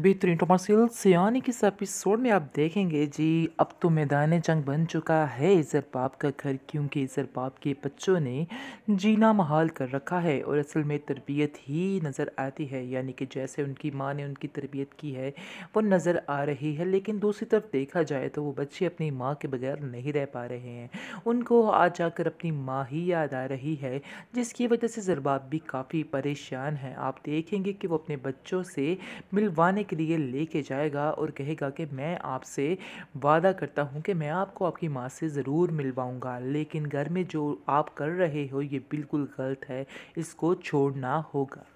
बेहतरीन तो सियानी किस एपिसोड में आप देखेंगे जी अब तो मैदान जंग बन चुका है इज़र बाप का घर क्योंकि इज़र बाप के बच्चों ने जीना महाल कर रखा है और असल में तरबियत ही नज़र आती है यानी कि जैसे उनकी माँ ने उनकी तरबियत की है वो नज़र आ रही है लेकिन दूसरी तरफ देखा जाए तो वो बच्चे अपनी माँ के बगैर नहीं रह पा रहे हैं उनको आज जाकर अपनी माँ ही याद आ रही है जिसकी वजह से बाप भी काफ़ी परेशान है आप देखेंगे कि वो अपने बच्चों से मिलवाने खाने के लिए लेके जाएगा और कहेगा कि मैं आपसे वादा करता हूँ कि मैं आपको आपकी माँ से ज़रूर मिलवाऊँगा लेकिन घर में जो आप कर रहे हो ये बिल्कुल गलत है इसको छोड़ना होगा